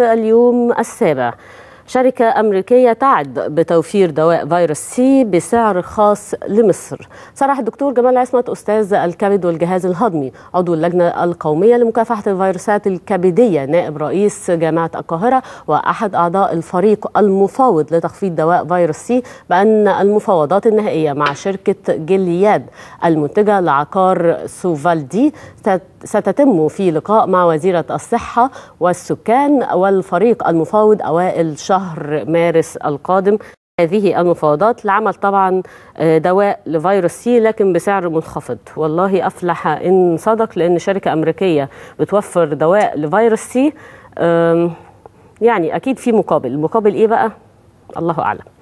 اليوم السابع شركة أمريكية تعد بتوفير دواء فيروس سي بسعر خاص لمصر صرح الدكتور جمال عصمت أستاذ الكبد والجهاز الهضمي عضو اللجنة القومية لمكافحة الفيروسات الكبدية نائب رئيس جامعة القاهرة وأحد أعضاء الفريق المفاوض لتخفيض دواء فيروس سي بأن المفاوضات النهائية مع شركة جلياد المنتجة لعقار سوفالدي ستتم في لقاء مع وزيرة الصحة والسكان والفريق المفاوض أوائل شهر شهر مارس القادم هذه المفاوضات لعمل طبعا آه، دواء لفيروس سي لكن بسعر منخفض والله أفلح إن صدق لأن شركة أمريكية بتوفر دواء لفيروس سي يعني أكيد في مقابل المقابل إيه بقى الله أعلم